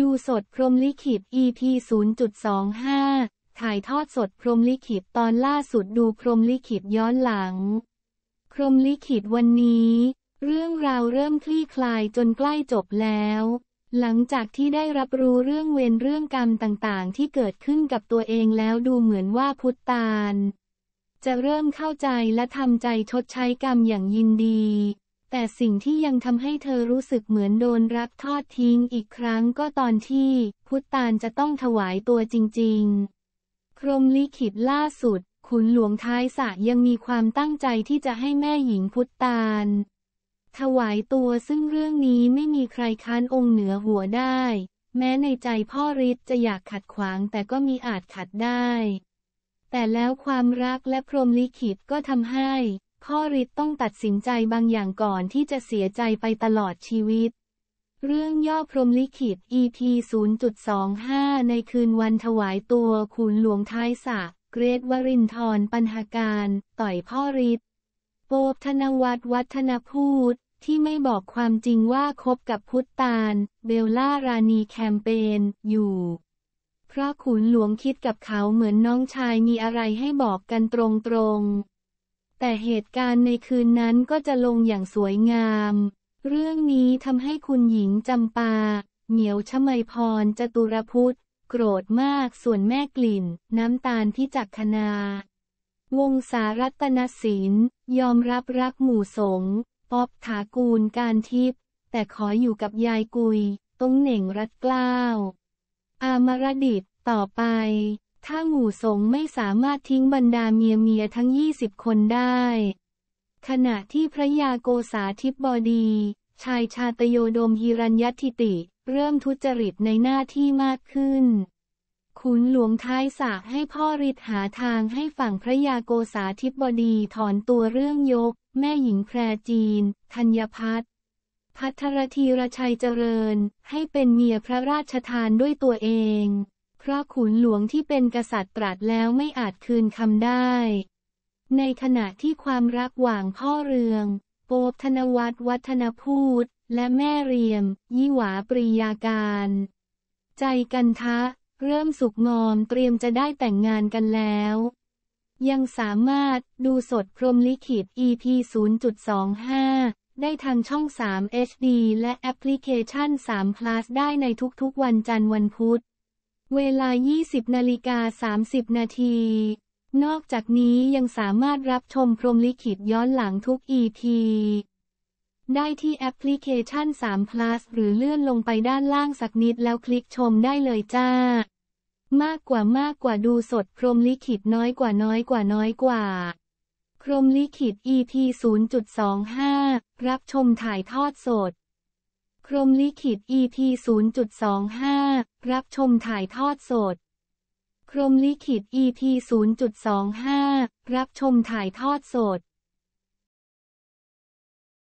ดูสดพรมลิขิต EP 0.25 ถ่ายทอดสดพรมลิขิตตอนล่าสุดดูพรมลิขิตย้อนหลังพรมลิขิตวันนี้ เรื่องราวเริ่มคลี่คลายจนใกล้จบแล้ว หลังจากที่ได้รับรู้เรื่องเวรเรื่องกรรมต่างๆ ที่เกิดขึ้นกับตัวเองแล้วดูเหมือนว่าพุทธาน จะเริ่มเข้าใจและทำใจชดใช้กรรมอย่างยินดีแต่สิ่งที่ยังทำให้เธอรู้สึกเหมือนโดนรับทอดทิ้งอีกครั้งก็ตอนที่ พุทธานจะต้องถวายตัวจริงๆพรมลิขิตล่าสุดขุนหลวงท้ายสะยังมีความตั้งใจที่จะให้แม่หญิงพุทธานถวายตัวซึ่งเรื่องนี้ไม่มีใครค้านองค์เหนือหัวได้ แม้ในใจพ่อฤทธิ์จะอยากขัดขวางแต่ก็มีอาจขัดได้ แต่แล้วความรักและพรมลิขิตก็ทำให้พ่อริดต้องตัดสินใจบางอย่างก่อนที่จะเสียใจไปตลอดชีวิต เรื่องย่อพรมลิขิต EP 0.25 ในคืนวันถวายตัวคุณหลวงท้ายสะ เกรดวรินทร์ปัญหาการ ต่อยพ่อริดโปบธนวัฒวัฒนพูดที่ไม่บอกความจริงว่าคบกับพุทตาล เบลล่าราณีแคมเปญอยู่ เพราะขุนหลวงคิดกับเขาเหมือนน้องชายมีอะไรให้บอกกันตรงๆแต่เหตุการณ์ในคืนนั้นก็จะลงอย่างสวยงาม เรื่องนี้ทำให้คุณหญิงจำปา เหมียวชมยพรจตุรพุทธโกรธมากส่วนแม่กลิ่น น้ำตาลพิจักคณาวงสารัตนศิลยอมรับรักหมู่สงป๊อบถากูลการทิพย์แต่ขออยู่กับยายกุยต้องเหน่งรัดกล้าว อามรดิตต่อไปถ้าหมู่สงไม่สามารถทิ้งบรรดาเมียเมียทั้ง 20 คนได้ ขณะที่พระยาโกษาทิบบดี ชายชาตโยโดมฮิรัญยติติ เริ่มทุจริตในหน้าที่มากขึ้น ขุนหลวงท้ายสากให้พ่อริดหาทางให้ฝั่งพระยาโกษาทิบบดีถอนตัวเรื่องยก แม่หญิงแพรจีนธัญพัฒนพัทรธีรชัยเจริญ ให้เป็นเมียพระราชทานด้วยตัวเองพราะขุนหลวงที่เป็นกษัตริย์ตรัสแล้วไม่อาจคืนคำได้ ในขณะที่ความรักหว่างพ่อเรือง โป๊บธนวัฒน์วัฒนพูด และแม่เรียม ยี่หวาปริยาการ ใจกันทะ เริ่มสุกงอมเตรียมจะได้แต่งงานกันแล้ว ยังสามารถดูสดพรมลิขิต EP 0.25 ได้ทางช่อง3 HD และแอปพลิเคชัน3 Plus ได้ในทุกๆวันจันทร์วันพุธเวลา 20นาฬิกา30นาที นอกจากนี้ยังสามารถรับชมพรมลิขิตย้อนหลังทุกอีทีได้ที่แอปพลิเคชัน3 plus หรือเลื่อนลงไปด้านล่างสักนิดแล้วคลิกชมได้เลยจ้า มากกว่ามากกว่าดูสดพรมลิขิตน้อยกว่าน้อยกว่าน้อยกว่า พรมลิขิต EP 0.25 รับชมถ่ายทอดสดพรมลิขิต EP 0.25 รับชมถ่ายทอดสดพรมลิขิต EP 0.25 รับชมถ่ายทอดสด